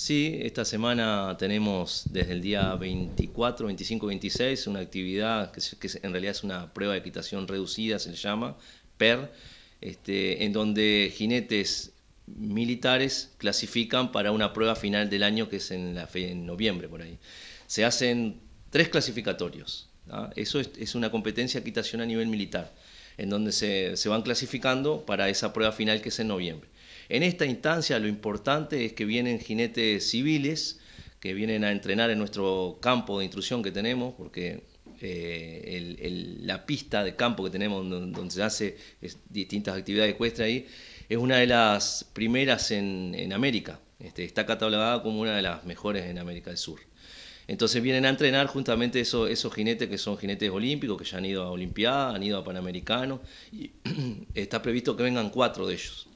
Sí, esta semana tenemos desde el día 24, 25, 26 una actividad que, en realidad es una prueba de equitación reducida, se le llama, PER, este, en donde jinetes militares clasifican para una prueba final del año que es en, la fe, en noviembre por ahí. Se hacen tres clasificatorios. ¿ah? Eso es, una competencia de equitación a nivel militar, en donde se van clasificando para esa prueba final que es en noviembre. En esta instancia lo importante es que vienen jinetes civiles que vienen a entrenar en nuestro campo de instrucción que tenemos, porque eh, la pista de campo que tenemos donde, se hace distintas actividades ecuestres ahí, es una de las primeras en, América. Este, está catalogada como una de las mejores en América del Sur. Entonces vienen a entrenar justamente esos, esos jinetes que son jinetes olímpicos, que ya han ido a Olimpiada, han ido a Panamericano y está previsto que vengan cuatro de ellos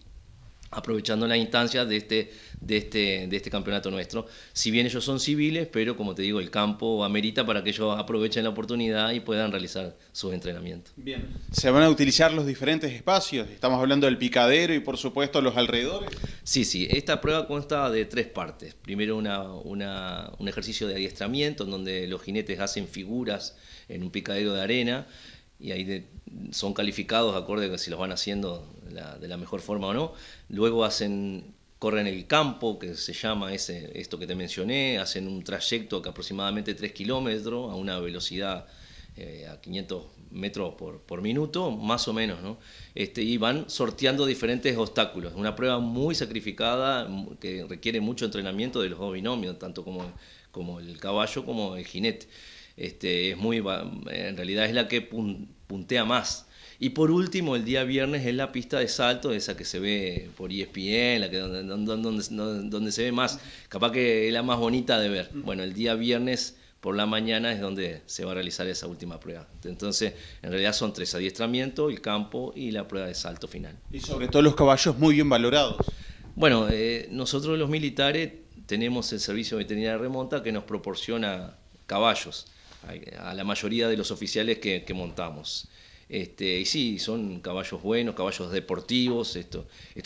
aprovechando las instancias de este, de, este, de este campeonato nuestro. Si bien ellos son civiles, pero como te digo, el campo amerita para que ellos aprovechen la oportunidad y puedan realizar sus entrenamientos. Bien, ¿se van a utilizar los diferentes espacios? Estamos hablando del picadero y por supuesto los alrededores. Sí, sí, esta prueba consta de tres partes. Primero una, un ejercicio de adiestramiento en donde los jinetes hacen figuras en un picadero de arena y ahí son calificados acorde a que si los van haciendo de la mejor forma o no. Luego hacen corren el campo, que se llama ese, esto que te mencioné, hacen un trayecto que aproximadamente 3 kilómetros a una velocidad eh, a 500 metros por, por, minuto, más o menos, ¿no? Este, y van sorteando diferentes obstáculos. Una prueba muy sacrificada que requiere mucho entrenamiento de los dos binomios, tanto como, como el caballo como el jinete. Este, es muy, en realidad es la que puntea más y por último, el día viernes es la pista de salto, esa que se ve por ESPN, la que donde, donde, se ve más, capaz que es la más bonita de ver. Bueno, el día viernes por la mañana es donde se va a realizar esa última prueba. Entonces, en realidad son tres adiestramiento, el campo y la prueba de salto final. Y sobre todo los caballos muy bien valorados. Bueno, eh, nosotros los militares tenemos el servicio de veterinaria remonta que nos proporciona caballos a, la mayoría de los oficiales que montamos. Este, y sí, son caballos buenos, caballos deportivos, estos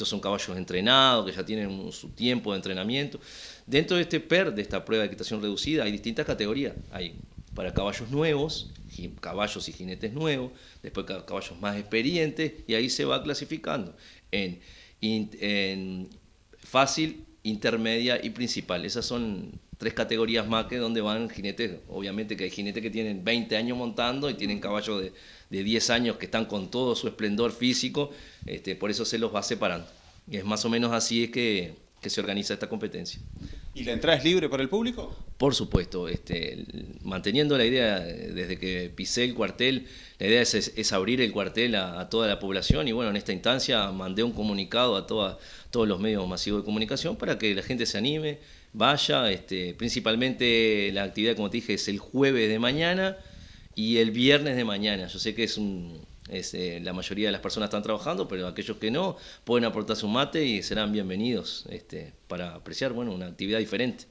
son caballos entrenados, que ya tienen su tiempo de entrenamiento. Dentro de este PER, de esta prueba de equitación reducida, hay distintas categorías. Hay para caballos nuevos, caballos y jinetes nuevos, después caballos más experientes, y ahí se va clasificando en, en fácil, intermedia y principal. Esas son tres categorías más que donde van jinetes. Obviamente que hay jinetes que tienen 20 años montando y tienen caballos de, 10 años que están con todo su esplendor físico, este, por eso se los va separando. Y es más o menos así es que, que se organiza esta competencia. ¿Y la entrada es libre para el público? Por supuesto, este, manteniendo la idea desde que pisé el cuartel, la idea es, abrir el cuartel a, toda la población y bueno, en esta instancia mandé un comunicado a toda, todos los medios masivos de comunicación para que la gente se anime, vaya, este, principalmente la actividad como te dije es el jueves de mañana y el viernes de mañana, yo sé que es un, eh, la mayoría de las personas están trabajando, pero aquellos que no pueden aportar su mate y serán bienvenidos este, para apreciar bueno, una actividad diferente.